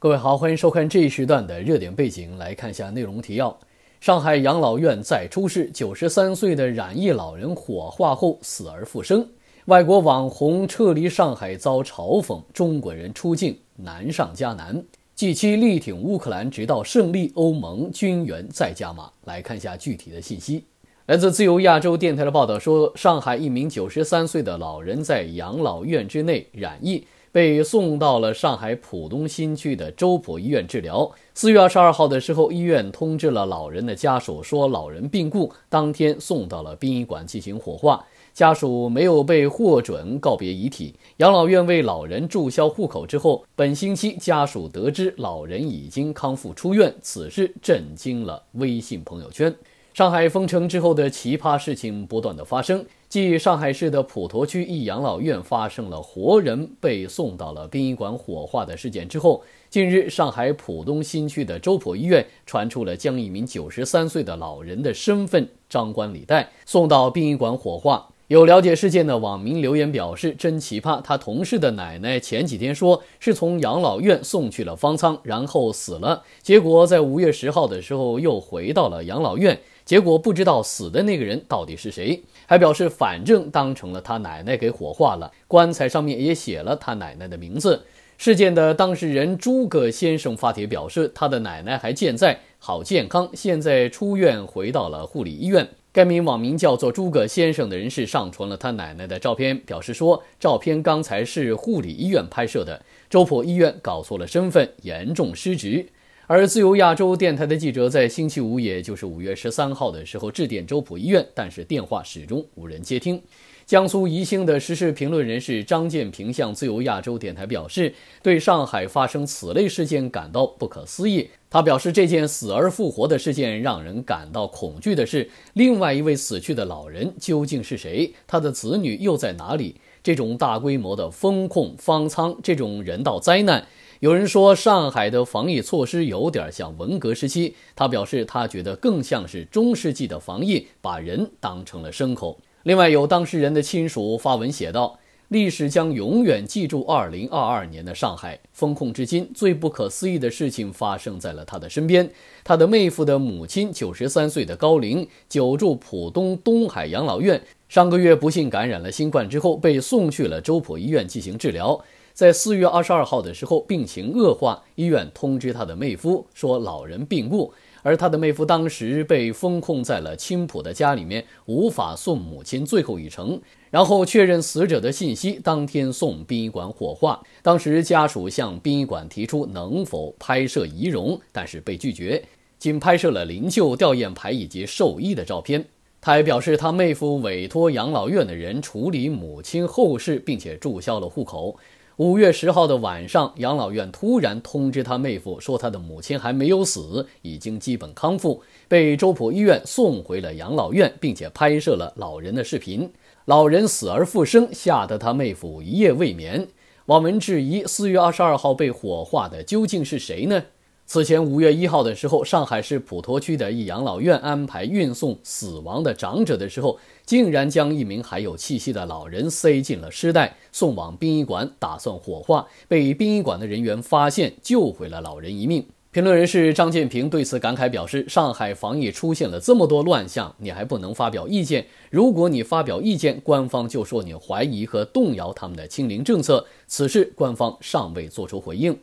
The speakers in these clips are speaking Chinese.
各位好，欢迎收看这一时段的热点背景，来看一下内容提要：上海养老院再出事，九十三岁的染疫老人火化后死而复生；外国网红撤离上海遭嘲讽，中国人出境难上加难；继七力挺乌克兰直到胜利，欧盟军援再加码。来看一下具体的信息。来自自由亚洲电台的报道说，上海一名九十三岁的老人在养老院之内染疫，被送到了上海浦东新区的周浦医院治疗。四月二十二号的时候，医院通知了老人的家属，说老人病故，当天送到了殡仪馆进行火化。家属没有被获准告别遗体。养老院为老人注销户口之后，本星期家属得知老人已经康复出院，此事震惊了微信朋友圈。上海封城之后的奇葩事情不断的发生。继上海市的普陀区一养老院发生了活人被送到了殡仪馆火化的事件之后，近日上海浦东新区的周浦医院传出了将一名九十三岁的老人的身份张冠李戴，送到殡仪馆火化。有了解事件的网民留言表示：“真奇葩！他同事的奶奶前几天说是从养老院送去了方舱，然后死了，结果在五月十号的时候又回到了养老院。”结果不知道死的那个人到底是谁，还表示反正当成了他奶奶给火化了，棺材上面也写了他奶奶的名字。事件的当事人诸葛先生发帖表示，他的奶奶还健在，好健康，现在出院回到了护理医院。该名网名叫做诸葛先生的人士上传了他奶奶的照片，表示说照片刚才是护理医院拍摄的，周浦医院搞错了身份，严重失职。而自由亚洲电台的记者在星期五，也就是五月十三号的时候致电周浦医院，但是电话始终无人接听。江苏宜兴的时事评论人士张建平向自由亚洲电台表示，对上海发生此类事件感到不可思议。他表示，这件死而复活的事件让人感到恐惧的是，另外一位死去的老人究竟是谁？他的子女又在哪里？这种大规模的风控、方舱，这种人道灾难。有人说上海的防疫措施有点像文革时期，他表示他觉得更像是中世纪的防疫，把人当成了牲口。另外，有当事人的亲属发文写道：“历史将永远记住2022年的上海封控，至今最不可思议的事情发生在了他的身边。他的妹夫的母亲九十三岁的高龄，久住浦东东海养老院，上个月不幸感染了新冠之后，被送去了周浦医院进行治疗。”在四月二十二号的时候，病情恶化，医院通知他的妹夫说老人病故，而他的妹夫当时被封控在了青浦的家里面，无法送母亲最后一程。然后确认死者的信息，当天送殡仪馆火化。当时家属向殡仪馆提出能否拍摄遗容，但是被拒绝，仅拍摄了灵柩、吊唁牌以及寿衣的照片。他还表示，他妹夫委托养老院的人处理母亲后事，并且注销了户口。五月十号的晚上，养老院突然通知他妹夫说，他的母亲还没有死，已经基本康复，被周浦医院送回了养老院，并且拍摄了老人的视频。老人死而复生，吓得他妹夫一夜未眠。网文质疑：四月二十二号被火化的究竟是谁呢？此前五月一号的时候，上海市普陀区的一养老院安排运送死亡的长者的时候，竟然将一名还有气息的老人塞进了尸袋，送往殡仪馆，打算火化，被殡仪馆的人员发现，救回了老人一命。评论人士张建平对此感慨表示：“上海防疫出现了这么多乱象，你还不能发表意见？如果你发表意见，官方就说你怀疑和动摇他们的清零政策。”此事官方尚未做出回应。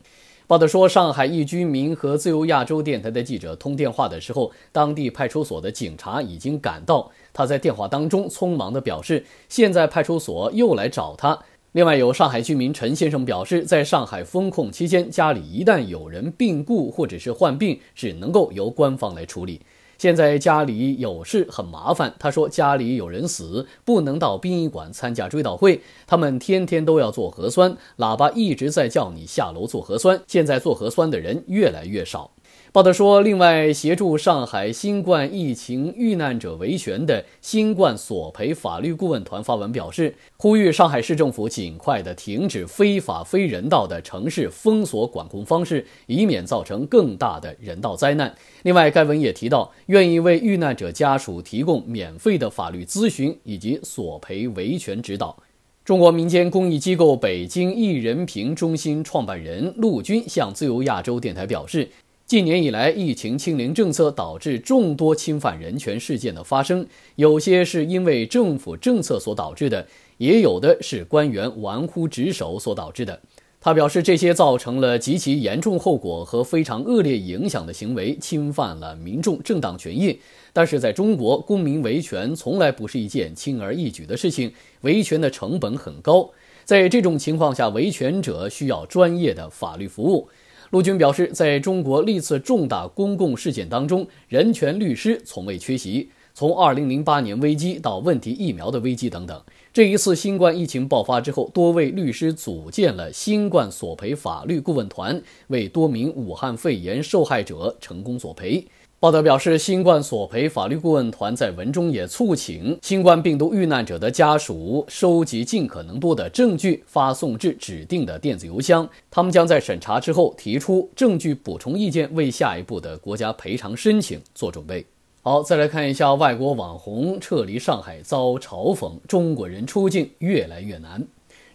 报道说，上海一居民和自由亚洲电台的记者通电话的时候，当地派出所的警察已经赶到。他在电话当中匆忙地表示，现在派出所又来找他。另外，有上海居民陈先生表示，在上海封控期间，家里一旦有人病故或者是患病，只能够由官方来处理。现在家里有事很麻烦。他说家里有人死，不能到殡仪馆参加追悼会。他们天天都要做核酸，喇叭一直在叫你下楼做核酸。现在做核酸的人越来越少。报道说，另外协助上海新冠疫情遇难者维权的新冠索赔法律顾问团发文表示，呼吁上海市政府尽快的停止非法、非人道的城市封锁管控方式，以免造成更大的人道灾难。另外，该文也提到，愿意为遇难者家属提供免费的法律咨询以及索赔维权指导。中国民间公益机构北京一人平中心创办人陆军向自由亚洲电台表示。近年以来，疫情清零政策导致众多侵犯人权事件的发生，有些是因为政府政策所导致的，也有的是官员玩忽职守所导致的。他表示，这些造成了极其严重后果和非常恶劣影响的行为，侵犯了民众正当权益。但是，在中国，公民维权从来不是一件轻而易举的事情，维权的成本很高。在这种情况下，维权者需要专业的法律服务。陆军表示，在中国历次重大公共事件当中，人权律师从未缺席。从2008年危机到问题疫苗的危机等等，这一次新冠疫情爆发之后，多位律师组建了新冠索赔法律顾问团，为多名武汉肺炎受害者成功索赔。报道表示，新冠索赔法律顾问团在文中也促请新冠病毒遇难者的家属收集尽可能多的证据，发送至指定的电子邮箱。他们将在审查之后提出证据补充意见，为下一步的国家赔偿申请做准备。好，再来看一下外国网红撤离上海遭嘲讽，中国人出境越来越难。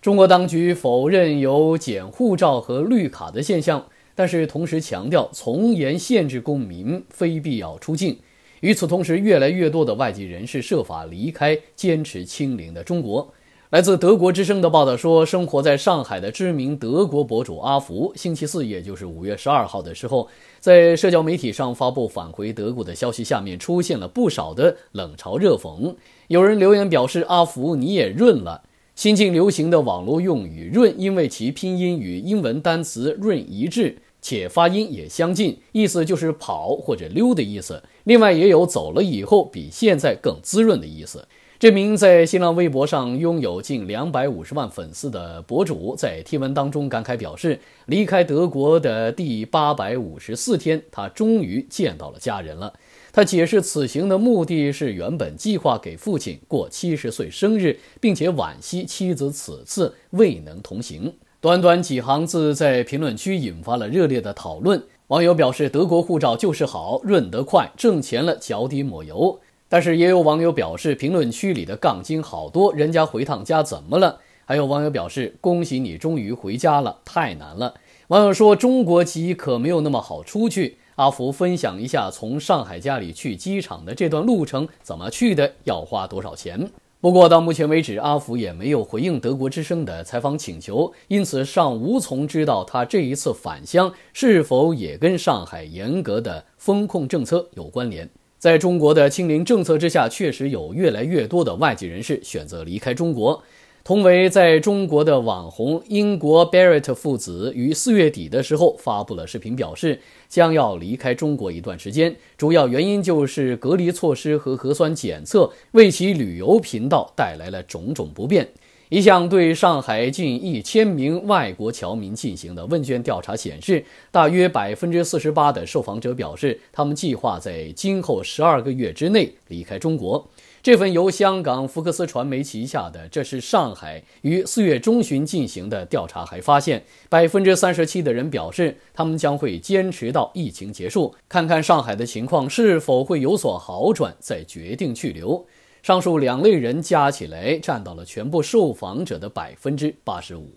中国当局否认有检护照和绿卡的现象。但是同时强调从严限制公民非必要出境。与此同时，越来越多的外籍人士设法离开坚持清零的中国。来自德国之声的报道说，生活在上海的知名德国博主阿福，星期四，也就是五月十二号的时候，在社交媒体上发布返回德国的消息，下面出现了不少的冷嘲热讽。有人留言表示：“阿福，你也润了。”新近流行的网络用语“润”，因为其拼音与英文单词“润”一致。且发音也相近，意思就是跑或者溜的意思。另外也有走了以后比现在更滋润的意思。这名在新浪微博上拥有近两百五十万粉丝的博主，在贴文当中感慨表示，离开德国的第八百五十四天，他终于见到了家人了。他解释此行的目的是原本计划给父亲过七十岁生日，并且惋惜妻子此次未能同行。短短几行字在评论区引发了热烈的讨论。网友表示：“德国护照就是好，润得快，挣钱了脚底抹油。”但是也有网友表示：“评论区里的杠精好多，人家回趟家怎么了？”还有网友表示：“恭喜你终于回家了，太难了。”网友说：“中国籍可没有那么好出去。”阿福分享一下从上海家里去机场的这段路程怎么去的，要花多少钱？不过，到目前为止，阿福也没有回应德国之声的采访请求，因此尚无从知道他这一次返乡是否也跟上海严格的风控政策有关联。在中国的清零政策之下，确实有越来越多的外籍人士选择离开中国。同为在中国的网红，英国 Barrett 父子于四月底的时候发布了视频，表示将要离开中国一段时间。主要原因就是隔离措施和核酸检测为其旅游频道带来了种种不便。一项对上海近一千名外国侨民进行的问卷调查显示，大约百分之四十八的受访者表示，他们计划在今后十二个月之内离开中国。这份由香港福克斯传媒旗下的、这是上海于四月中旬进行的调查，还发现百分之三十七的人表示，他们将会坚持到疫情结束，看看上海的情况是否会有所好转，再决定去留。上述两类人加起来占到了全部受访者的百分之八十五。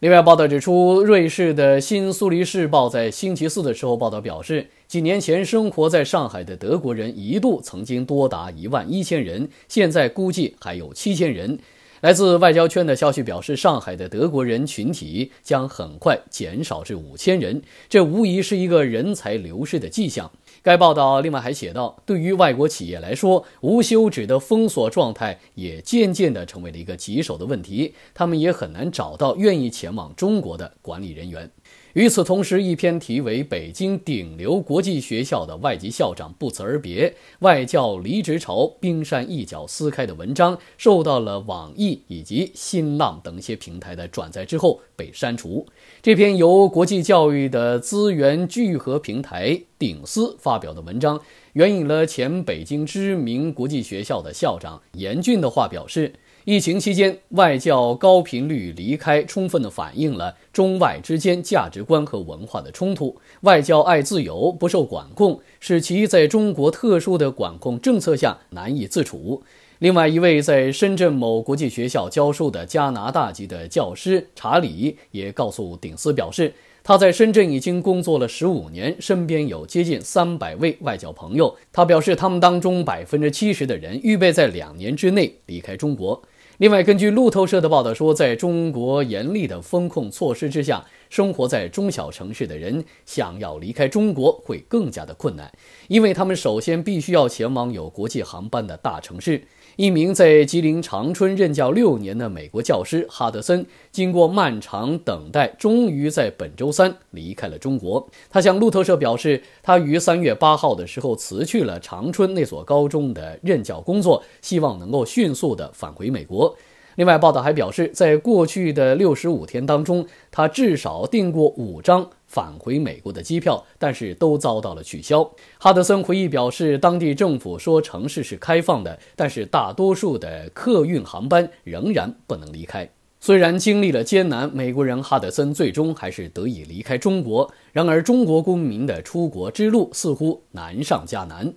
另外，报道指出，瑞士的新苏黎世报在星期四的时候报道表示。几年前生活在上海的德国人一度曾经多达一万一千人，现在估计还有七千人。来自外交圈的消息表示，上海的德国人群体将很快减少至五千人，这无疑是一个人才流失的迹象。该报道另外还写道，对于外国企业来说，无休止的封锁状态也渐渐的成为了一个棘手的问题，他们也很难找到愿意前往中国的管理人员。与此同时，一篇题为《北京顶流国际学校的外籍校长不辞而别，外教离职潮冰山一角撕开》的文章，受到了网易以及新浪等一些平台的转载之后被删除。这篇由国际教育的资源聚合平台顶思发表的文章，援引了前北京知名国际学校的校长严俊的话，表示。疫情期间，外教高频率离开，充分的反映了中外之间价值观和文化的冲突。外教爱自由，不受管控，使其在中国特殊的管控政策下难以自处。另外一位在深圳某国际学校教书的加拿大籍的教师查理也告诉顶斯表示，他在深圳已经工作了十五年，身边有接近三百位外教朋友。他表示，他们当中百分之七十的人预备在两年之内离开中国。另外，根据路透社的报道说，在中国严厉的封控措施之下，生活在中小城市的人想要离开中国会更加的困难，因为他们首先必须要前往有国际航班的大城市。一名在吉林长春任教六年的美国教师哈德森，经过漫长等待，终于在本周三离开了中国。他向路透社表示，他于三月八号的时候辞去了长春那所高中的任教工作，希望能够迅速的返回美国。另外，报道还表示，在过去的六十五天当中，他至少订过五张。返回美国的机票，但是都遭到了取消。哈德森回忆表示，当地政府说城市是开放的，但是大多数的客运航班仍然不能离开。虽然经历了艰难，美国人哈德森最终还是得以离开中国。然而，中国公民的出国之路似乎难上加难。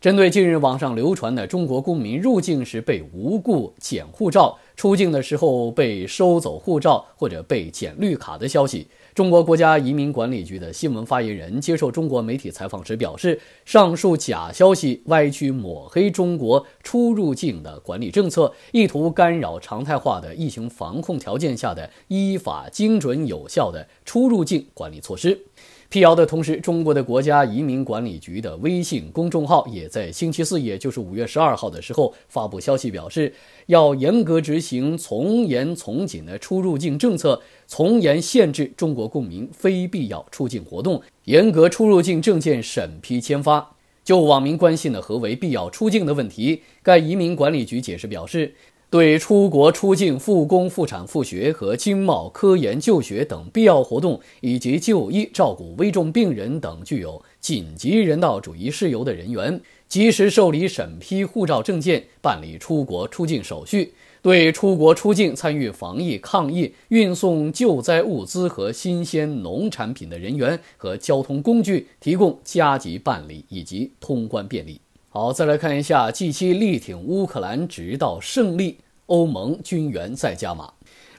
针对近日网上流传的中国公民入境时被无故减护照、出境的时候被收走护照或者被检绿卡的消息。中国国家移民管理局的新闻发言人接受中国媒体采访时表示，上述假消息歪曲抹黑中国出入境的管理政策，意图干扰常态化的疫情防控条件下的依法精准有效的出入境管理措施。辟谣的同时，中国的国家移民管理局的微信公众号也在星期四，也就是五月十二号的时候发布消息，表示要严格执行从严从紧的出入境政策，从严限制中国公民非必要出境活动，严格出入境证件审批签发。就网民关心的何为必要出境的问题，该移民管理局解释表示。对出国出境、复工复产、复学和经贸、科研、就学等必要活动，以及就医、照顾危重病人等具有紧急人道主义事由的人员，及时受理审批护照证件，办理出国出境手续。对出国出境参与防疫抗疫、运送救灾物资和新鲜农产品的人员和交通工具，提供加急办理以及通关便利。好，再来看一下，G7 力挺乌克兰直到胜利，欧盟军援再加码。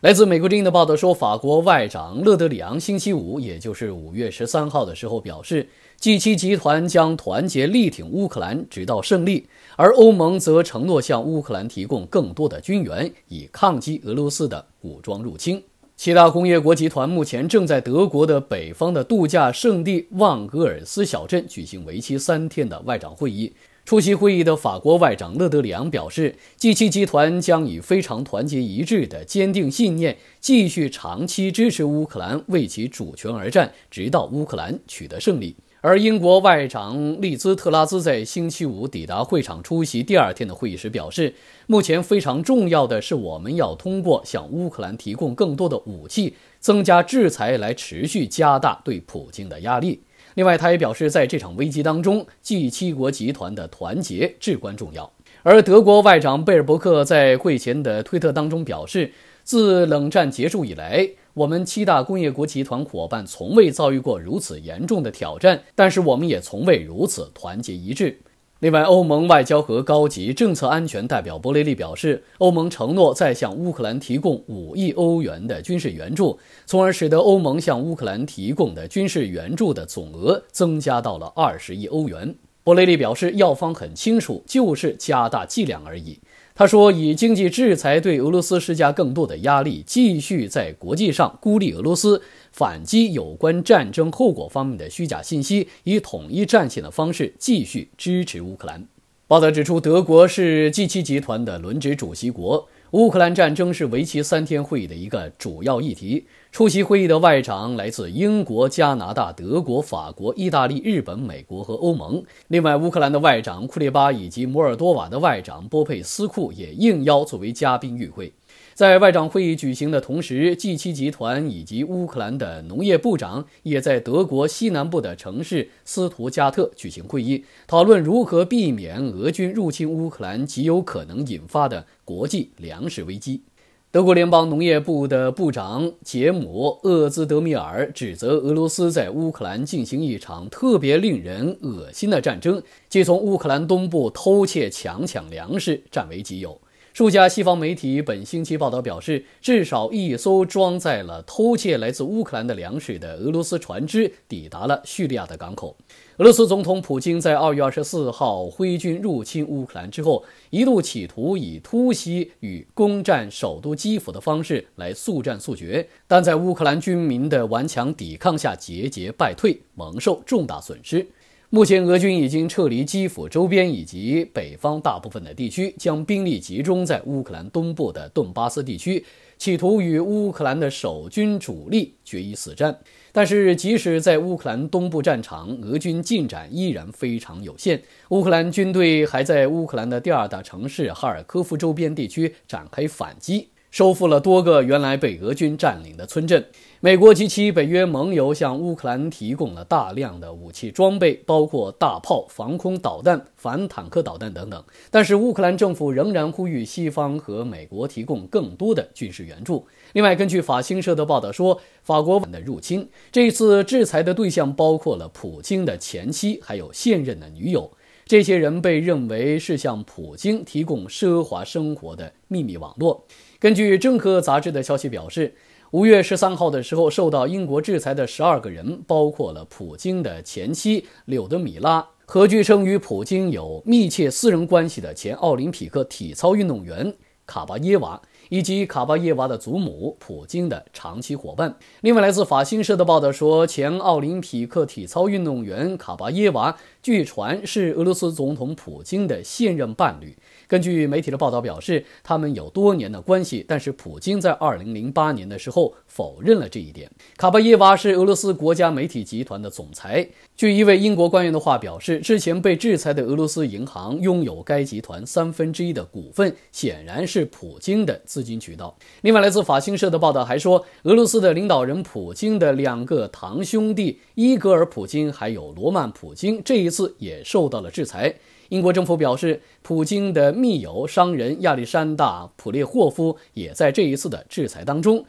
来自美国之音的报道说，法国外长勒德里昂星期五，也就是五月十三号的时候表示，G7 集团将团结力挺乌克兰直到胜利，而欧盟则承诺向乌克兰提供更多的军援，以抗击俄罗斯的武装入侵。七大工业国集团目前正在德国的北方的度假胜地旺格尔斯小镇举行为期三天的外长会议。出席会议的法国外长勒德里昂表示，G7 集团将以非常团结一致的坚定信念，继续长期支持乌克兰，为其主权而战，直到乌克兰取得胜利。而英国外长利兹特拉兹在星期五抵达会场出席第二天的会议时表示，目前非常重要的是，我们要通过向乌克兰提供更多的武器、增加制裁来持续加大对普京的压力。另外，他也表示，在这场危机当中，G7 国集团的团结至关重要。而德国外长贝尔伯克在会前的推特当中表示，自冷战结束以来，我们七大工业国集团伙伴从未遭遇过如此严重的挑战，但是我们也从未如此团结一致。另外，欧盟外交和高级政策安全代表博雷利表示，欧盟承诺再向乌克兰提供5亿欧元的军事援助，从而使得欧盟向乌克兰提供的军事援助的总额增加到了20亿欧元。博雷利表示，药方很清楚，就是加大剂量而已。他说：“以经济制裁对俄罗斯施加更多的压力，继续在国际上孤立俄罗斯，反击有关战争后果方面的虚假信息，以统一战线的方式继续支持乌克兰。”报道指出，德国是 G 七集团的轮值主席国。乌克兰战争是为期三天会议的一个主要议题。出席会议的外长来自英国、加拿大、德国、法国、意大利、日本、美国和欧盟。另外，乌克兰的外长库列巴以及摩尔多瓦的外长波佩斯库也应邀作为嘉宾与会。在外长会议举行的同时，G7 集团以及乌克兰的农业部长也在德国西南部的城市斯图加特举行会议，讨论如何避免俄军入侵乌克兰极有可能引发的国际粮食危机。德国联邦农业部的部长杰姆·厄兹德米尔指责俄罗斯在乌克兰进行一场特别令人恶心的战争，即从乌克兰东部偷窃、强抢粮食，占为己有。数家西方媒体本星期报道表示，至少一艘装载了偷窃来自乌克兰的粮食的俄罗斯船只抵达了叙利亚的港口。俄罗斯总统普京在二月二十四号挥军入侵乌克兰之后，一度企图以突袭与攻占首都基辅的方式来速战速决，但在乌克兰军民的顽强抵抗下节节败退，蒙受重大损失。目前，俄军已经撤离基辅周边以及北方大部分的地区，将兵力集中在乌克兰东部的顿巴斯地区，企图与乌克兰的守军主力决一死战。但是，即使在乌克兰东部战场，俄军进展依然非常有限。乌克兰军队还在乌克兰的第二大城市哈尔科夫周边地区展开反击。收复了多个原来被俄军占领的村镇。美国及其北约盟友向乌克兰提供了大量的武器装备，包括大炮、防空导弹、反坦克导弹等等。但是乌克兰政府仍然呼吁西方和美国提供更多的军事援助。另外，根据法新社的报道，说法国的入侵这次制裁的对象包括了普京的前妻，还有现任的女友。这些人被认为是向普京提供奢华生活的秘密网络。根据政客杂志的消息表示，五月十三号的时候，受到英国制裁的十二个人，包括了普京的前妻柳德米拉、和据称与普京有密切私人关系的前奥林匹克体操运动员卡巴耶娃，以及卡巴耶娃的祖母，普京的长期伙伴。另外，来自法新社的报道说，前奥林匹克体操运动员卡巴耶娃，据传是俄罗斯总统普京的现任伴侣。根据媒体的报道表示，他们有多年的关系，但是普京在2008年的时候否认了这一点。卡巴耶娃是俄罗斯国家媒体集团的总裁。据一位英国官员的话表示，之前被制裁的俄罗斯银行拥有该集团三分之一的股份，显然是普京的资金渠道。另外，来自法新社的报道还说，俄罗斯的领导人普京的两个堂兄弟伊格尔·普京还有罗曼·普京这一次也受到了制裁。英国政府表示，普京的密友商人亚历山大·普列霍夫也在这一次的制裁当中。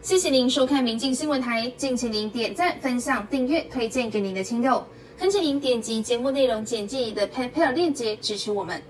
谢谢您收看民进新闻台，敬请您点赞、分享、订阅、推荐给您的亲友，恳请您点击节目内容简介里的 PayPal 链接支持我们。